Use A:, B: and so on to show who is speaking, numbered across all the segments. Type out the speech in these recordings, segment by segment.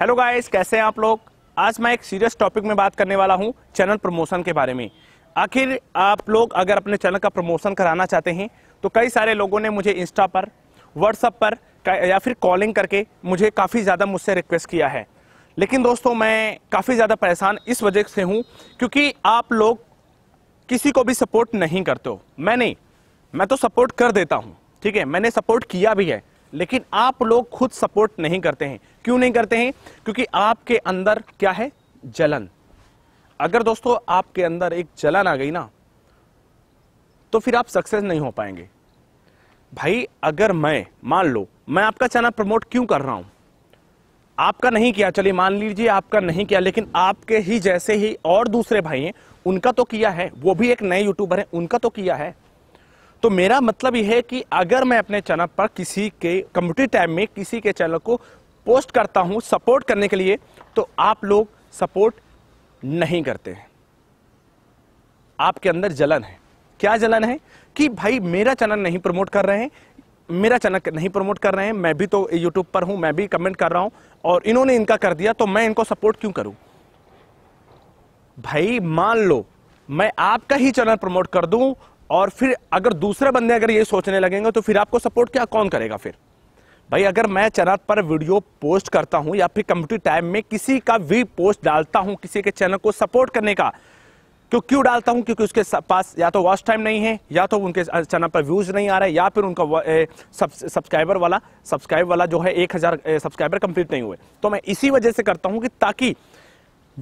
A: hello guys कैसे हैं आप लोग आज मैं एक सीरियस टॉपिक में बात करने वाला हूं चैनल प्रमोशन के बारे में आखिर आप लोग अगर अपने चैनल का प्रमोशन कराना चाहते हैं तो कई सारे लोगों ने मुझे इंस्टा पर व्हाट्सअप पर या फिर कॉलिंग करके मुझे काफ़ी ज़्यादा मुझसे रिक्वेस्ट किया है लेकिन दोस्तों मैं काफ़ी ज़्यादा परेशान इस वजह से हूँ क्योंकि आप लोग किसी को भी सपोर्ट नहीं करते हो मैं नहीं मैं तो सपोर्ट कर देता हूँ ठीक है मैंने सपोर्ट किया भी है लेकिन आप लोग खुद सपोर्ट नहीं करते हैं क्यों नहीं करते हैं क्योंकि आपके अंदर क्या है जलन अगर दोस्तों आपके अंदर एक जलन आ गई ना तो फिर आप सक्सेस नहीं हो पाएंगे भाई अगर मैं मान लो मैं आपका चैनल प्रमोट क्यों कर रहा हूं आपका नहीं किया चलिए मान लीजिए आपका नहीं किया लेकिन आपके ही जैसे ही और दूसरे भाई हैं उनका तो किया है वो भी एक नए यूट्यूबर हैं उनका तो किया है तो मेरा मतलब यह है कि अगर मैं अपने चैनल पर किसी के कम्युनिटी टाइम में किसी के चैनल को पोस्ट करता हूं सपोर्ट करने के लिए तो आप लोग सपोर्ट नहीं करते हैं आपके अंदर जलन है क्या जलन है कि भाई मेरा चैनल नहीं प्रमोट कर रहे हैं मेरा चैनल नहीं प्रमोट कर रहे हैं मैं भी तो यूट्यूब पर हूं मैं भी कमेंट कर रहा हूं और इन्होंने इनका कर दिया तो मैं इनको सपोर्ट क्यों करूं भाई मान लो मैं आपका ही चैनल प्रमोट कर दूं और फिर अगर दूसरे बंदे अगर ये सोचने लगेंगे तो फिर आपको सपोर्ट क्या कौन करेगा फिर भाई अगर मैं चैनल पर वीडियो पोस्ट करता हूं या फिर कम्युनिटी टाइम में किसी का भी पोस्ट डालता हूं किसी के चैनल को सपोर्ट करने का तो क्यों डालता हूं क्योंकि उसके पास या तो वॉच टाइम नहीं है या तो उनके चैनल पर व्यूज नहीं आ रहा है या फिर उनका सब्सक्राइबर वाला सब्सक्राइब वाला जो है एक हज़ार सब्सक्राइबर कंप्लीट नहीं हुए तो मैं इसी वजह से करता हूं कि ताकि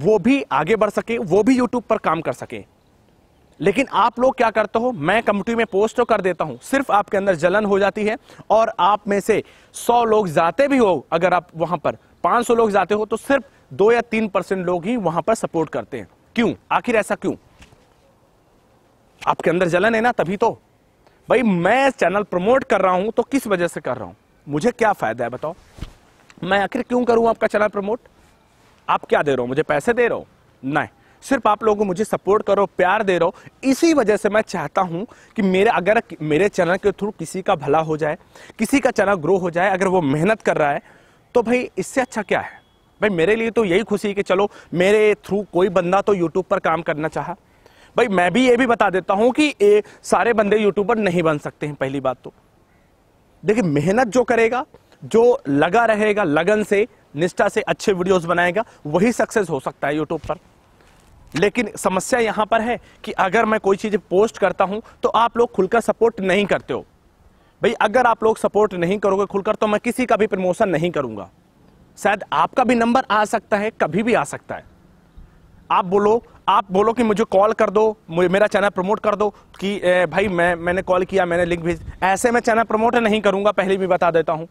A: वो भी आगे बढ़ सके वो भी यूट्यूब पर काम कर सके लेकिन आप लोग क्या करते हो मैं कमिटी में पोस्ट तो कर देता हूं सिर्फ आपके अंदर जलन हो जाती है और आप में से 100 लोग जाते भी हो अगर आप वहां पर 500 लोग जाते हो तो सिर्फ दो या तीन परसेंट लोग ही वहां पर सपोर्ट करते हैं क्यों आखिर ऐसा क्यों आपके अंदर जलन है ना तभी तो भाई मैं चैनल प्रमोट कर रहा हूं तो किस वजह से कर रहा हूं मुझे क्या फायदा है बताओ मैं आखिर क्यों करूं आपका चैनल प्रमोट आप क्या दे रहे हो मुझे पैसे दे रहे हो नहीं सिर्फ आप लोगों को मुझे सपोर्ट करो प्यार दे रहे हो इसी वजह से मैं चाहता हूँ कि मेरे अगर मेरे चैनल के थ्रू किसी का भला हो जाए किसी का चैनल ग्रो हो जाए अगर वो मेहनत कर रहा है तो भाई इससे अच्छा क्या है भाई मेरे लिए तो यही खुशी है कि चलो मेरे थ्रू कोई बंदा तो यूट्यूब पर काम करना चाह भाई मैं भी ये भी बता देता हूँ कि ए, सारे बंदे यूट्यूबर नहीं बन सकते हैं पहली बात तो देखिए मेहनत जो करेगा जो लगा रहेगा लगन से निष्ठा से अच्छे वीडियोस बनाएगा वही सक्सेस हो सकता है यूट्यूब पर लेकिन समस्या यहाँ पर है कि अगर मैं कोई चीज़ पोस्ट करता हूँ तो आप लोग खुलकर सपोर्ट नहीं करते हो भाई अगर आप लोग सपोर्ट नहीं करोगे खुलकर तो मैं किसी का भी प्रमोशन नहीं करूँगा शायद आपका भी नंबर आ सकता है कभी भी आ सकता है आप बोलो आप बोलो कि मुझे कॉल कर दो मेरा चैनल प्रमोट कर दो कि भाई मैं मैंने कॉल किया मैंने लिंक भेज ऐसे मैं चैनल प्रमोट नहीं करूँगा पहले भी बता देता हूँ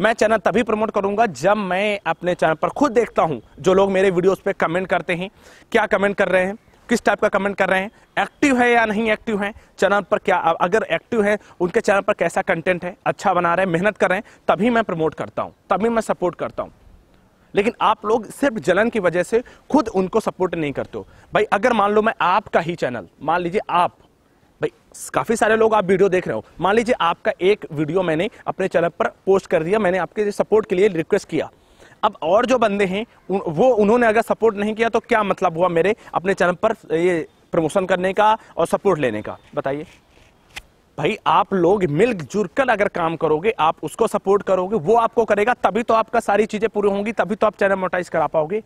A: मैं चैनल तभी प्रमोट करूंगा जब मैं अपने चैनल पर खुद देखता हूं जो लोग मेरे वीडियोस पे कमेंट करते हैं क्या कमेंट कर रहे हैं किस टाइप का कमेंट कर रहे हैं एक्टिव है या नहीं एक्टिव है चैनल पर क्या अगर एक्टिव है उनके चैनल पर कैसा कंटेंट है अच्छा बना रहे हैं मेहनत कर रहे हैं तभी मैं प्रमोट करता हूँ तभी मैं सपोर्ट करता हूँ लेकिन आप लोग सिर्फ जलन की वजह से खुद उनको सपोर्ट नहीं करते हो भाई अगर मान लो मैं आपका ही चैनल मान लीजिए आप भाई काफ़ी सारे लोग आप वीडियो देख रहे हो मान लीजिए आपका एक वीडियो मैंने अपने चैनल पर पोस्ट कर दिया मैंने आपके सपोर्ट के लिए रिक्वेस्ट किया अब और जो बंदे हैं वो उन्होंने अगर सपोर्ट नहीं किया तो क्या मतलब हुआ मेरे अपने चैनल पर ये प्रमोशन करने का और सपोर्ट लेने का बताइए भाई आप लोग मिलजुल कर अगर काम करोगे आप उसको सपोर्ट करोगे वो आपको करेगा तभी तो आपका सारी चीज़ें पूरी होंगी तभी तो आप चैनल मोटाइज करा पाओगे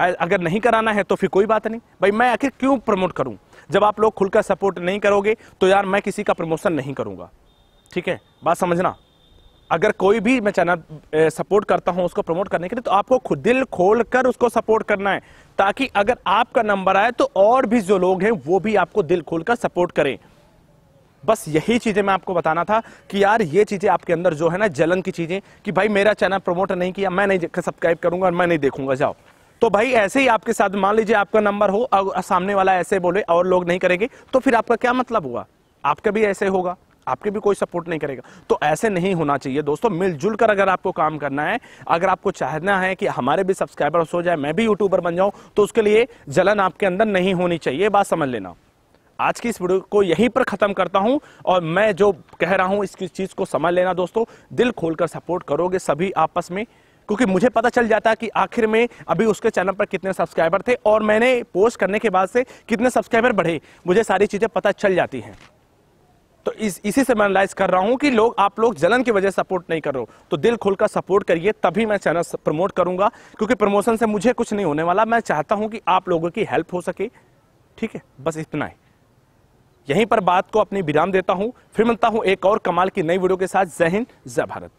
A: अगर नहीं कराना है तो फिर कोई बात नहीं भाई मैं आखिर क्यों प्रमोट करूं जब आप लोग खुलकर सपोर्ट नहीं करोगे तो यार मैं किसी का प्रमोशन नहीं करूंगा ठीक है बात समझना अगर कोई भी मैं चैनल सपोर्ट करता हूं उसको प्रमोट करने के लिए तो आपको खुद दिल खोल कर उसको सपोर्ट करना है ताकि अगर आपका नंबर आए तो और भी जो लोग हैं वो भी आपको दिल खोल कर सपोर्ट करें बस यही चीज़ें मैं आपको बताना था कि यार ये चीज़ें आपके अंदर जो है ना जलन की चीज़ें कि भाई मेरा चैनल प्रमोट नहीं किया मैं नहीं सब्सक्राइब करूंगा और मैं नहीं देखूंगा जाओ तो भाई ऐसे ही आपके साथ मान लीजिए आपका नंबर हो और सामने वाला ऐसे बोले और लोग नहीं करेंगे तो फिर आपका क्या मतलब हुआ आपका भी ऐसे होगा आपके भी कोई सपोर्ट नहीं करेगा तो ऐसे नहीं होना चाहिए दोस्तों मिलजुल कर अगर आपको काम करना है अगर आपको चाहना है कि हमारे भी सब्सक्राइबर्स हो जाए मैं भी यूट्यूबर बन जाऊं तो उसके लिए जलन आपके अंदर नहीं होनी चाहिए बात समझ लेना आज की इस वीडियो को यहीं पर खत्म करता हूं और मैं जो कह रहा हूं इस चीज को समझ लेना दोस्तों दिल खोलकर सपोर्ट करोगे सभी आपस में क्योंकि मुझे पता चल जाता कि आखिर में अभी उसके चैनल पर कितने सब्सक्राइबर थे और मैंने पोस्ट करने के बाद से कितने सब्सक्राइबर बढ़े मुझे सारी चीज़ें पता चल जाती हैं तो इस इसी से मैं एनालाइज कर रहा हूँ कि लोग आप लोग जलन की वजह सपोर्ट नहीं कर रहे हो तो दिल खुलकर सपोर्ट करिए तभी मैं चैनल प्रमोट करूँगा क्योंकि प्रमोशन से मुझे कुछ नहीं होने वाला मैं चाहता हूँ कि आप लोगों की हेल्प हो सके ठीक है बस इतना ही यहीं पर बात को अपनी विराम देता हूँ फिर मिलता हूँ एक और कमाल की नई वीडियो के साथ जय हिंद जय भारत